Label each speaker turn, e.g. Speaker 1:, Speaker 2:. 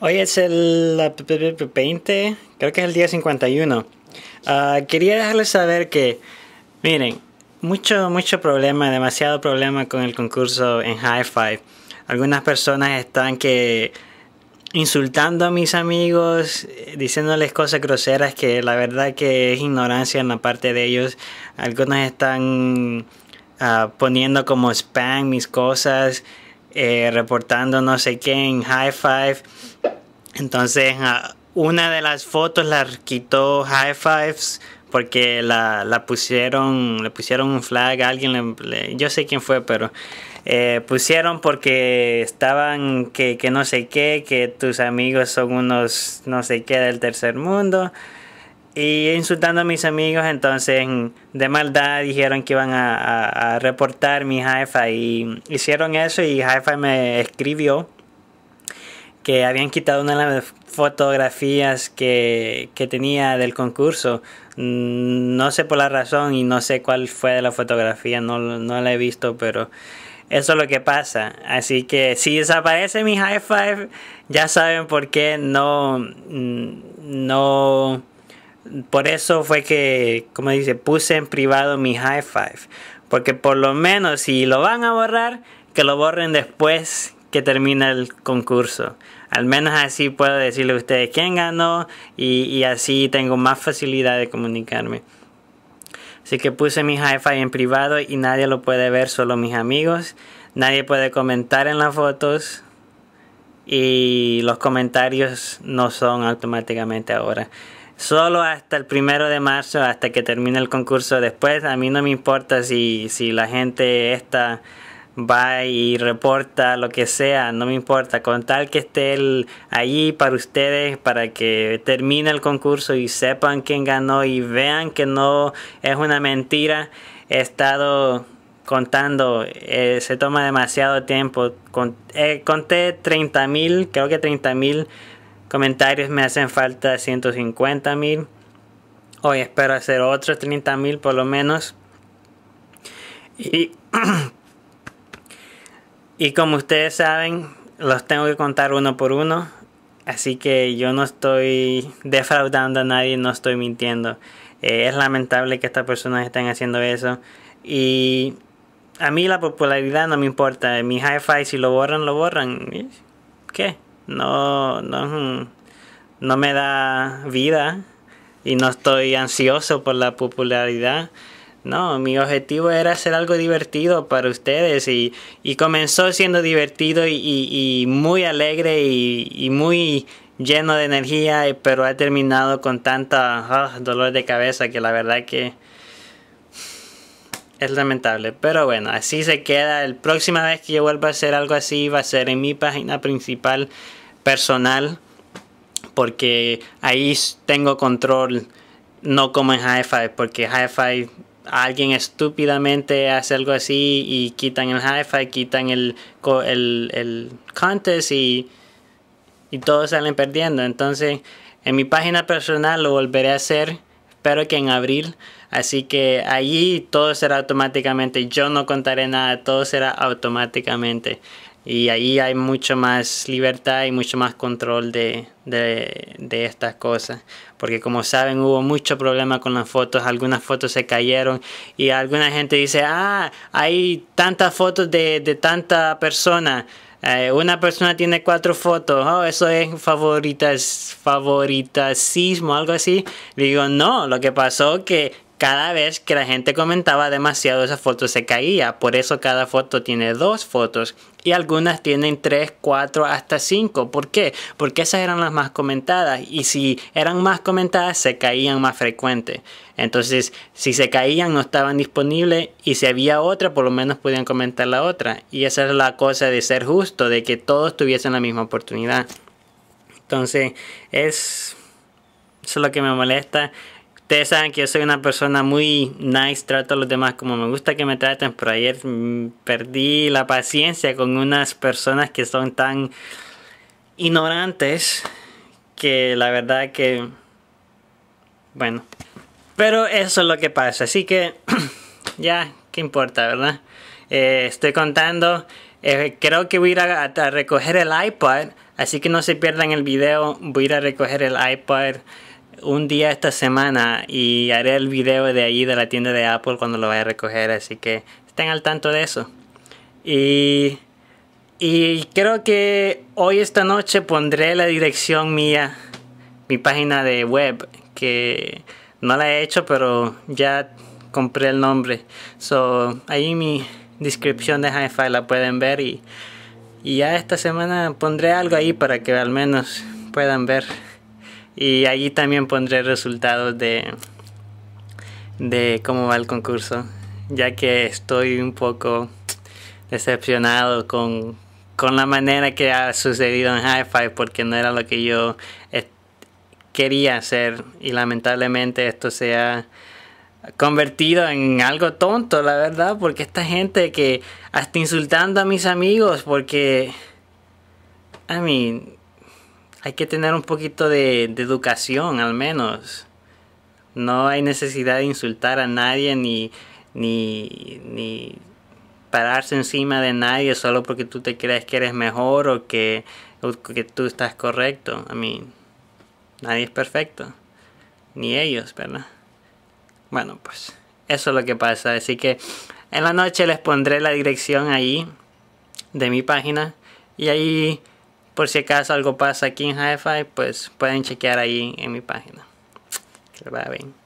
Speaker 1: Hoy es el 20, creo que es el día 51. Ah, quería dejarles saber que, miren, mucho, mucho problema, demasiado problema con el concurso en High Five. Algunas personas están que insultando a mis amigos, diciéndoles cosas groseras que la verdad que es ignorancia en la parte de ellos. Algunas están ah, poniendo como spam mis cosas eh, reportando no sé qué en High Five. Entonces, ah, una de las fotos la quitó High Fives porque la, pusieron, le pusieron un flag a alguien, yo sé quién fue, pero eh, pusieron porque estaban que, que no sé qué, que tus amigos son unos no sé qué del tercer mundo y insultando a mis amigos, entonces de maldad dijeron que iban a, reportar mi Hi-Fi. y hicieron eso y Hi-Fi me escribió que habían quitado una de las fotografías que, tenía del concurso. Mm, no sé por la razón y no sé cuál fue de la fotografía, no, no la he visto, pero eso es lo que pasa. Así que si desaparece mi Hi-Fi, ya saben por qué no, mm, no por eso fue que, como dice, puse en privado mi high five. Porque por lo menos si lo van a borrar, que lo borren después que termina el concurso. Al menos así puedo decirle a ustedes quién ganó y, y así tengo más facilidad de comunicarme. Así que puse mi hi five en privado y nadie lo puede ver, solo mis amigos. Nadie puede comentar en las fotos. Y los comentarios no son automáticamente ahora solo hasta el primero de marzo, hasta que termine el concurso. Después a mí no me importa si, si la gente esta va y reporta lo que sea, no me importa, con tal que esté el, allí para ustedes, para que termine el concurso y sepan quién ganó y vean que no es una mentira, he estado contando, eh, se toma demasiado tiempo, eh, conté 30 mil, creo que 30 mil Comentarios me hacen falta 150 mil. Hoy espero hacer otros 30 mil por lo menos. Y, como ustedes saben, los tengo que contar uno por uno. Así que yo no estoy defraudando a nadie, no estoy mintiendo. Eh, es lamentable que estas personas estén haciendo eso. Y a mí la popularidad no me importa. Mi hi-fi, si lo borran, lo borran. ¿Qué? no, no, no me da vida y no estoy ansioso por la popularidad. No, mi objetivo era hacer algo divertido para ustedes y, y comenzó siendo divertido y, muy alegre y, muy lleno de energía, pero ha terminado con tanta ah, dolor de cabeza que la verdad que es lamentable. Pero bueno, así se queda. el próxima vez que yo vuelva a hacer algo así va a ser en mi página principal personal. Porque ahí tengo control. No como en Hi-Fi. Porque Hi-Fi alguien estúpidamente hace algo así y quitan el Hi-Fi, quitan el, el, contest y, y todos salen perdiendo. Entonces en mi página personal lo volveré a hacer. Espero que en abril Así que ahí todo será automáticamente. Yo no contaré nada, todo será automáticamente. Y ahí hay mucho más libertad y mucho más control de, estas cosas. Porque como saben hubo mucho problema con las fotos, algunas fotos se cayeron y alguna gente dice, ah, hay tantas fotos de, de tanta persona. Eh, una persona tiene cuatro fotos, oh, eso es favoritas, favoritacismo, algo así. Digo, no, lo que pasó que cada vez que la gente comentaba demasiado esa foto se caía, por eso cada foto tiene dos fotos y algunas tienen tres, cuatro, hasta cinco. ¿Por qué? Porque esas eran las más comentadas y si eran más comentadas se caían más frecuente. Entonces, si se caían no estaban disponibles y si había otra, por lo menos podían comentar la otra. Y esa es la cosa de ser justo, de que todos tuviesen la misma oportunidad. Entonces, es eso es lo que me molesta. Ustedes saben que yo soy una persona muy nice, trato a los demás como me gusta que me traten, pero ayer mm, perdí la paciencia con unas personas que son tan ignorantes que la verdad que... Bueno, pero eso es lo que pasa, así que ya, ¿qué importa, verdad? Eh, estoy contando, eh, creo que voy a ir a, a recoger el iPad, así que no se pierdan el video, voy a ir a recoger el iPad un día esta semana y haré el video de ahí de la tienda de Apple cuando lo vaya a recoger, así que estén al tanto de eso. Y, y creo que hoy esta noche pondré la dirección mía, mi página de web, que no la he hecho, pero ya compré el nombre. So, ahí mi descripción de hi la pueden ver y, y ya esta semana pondré algo ahí para que al menos puedan ver. Y allí también pondré resultados de, de cómo va el concurso, ya que estoy un poco decepcionado con, con la manera que ha sucedido en Hi-Fi, porque no era lo que yo e, quería hacer y lamentablemente esto se ha convertido en algo tonto, la verdad, porque esta gente que hasta insultando a mis amigos porque I mean, hay que tener un poquito de, educación al menos. No hay necesidad de insultar a nadie ni, ni, pararse encima de nadie solo porque tú te crees que eres mejor o que, que tú estás correcto. A mí, nadie es perfecto, ni ellos, ¿verdad? Bueno, pues eso es lo que pasa. Así que en la noche les pondré la dirección ahí de mi página y ahí por si acaso algo pasa aquí en HiFi, pues pueden chequear ahí en mi página. Que va bien.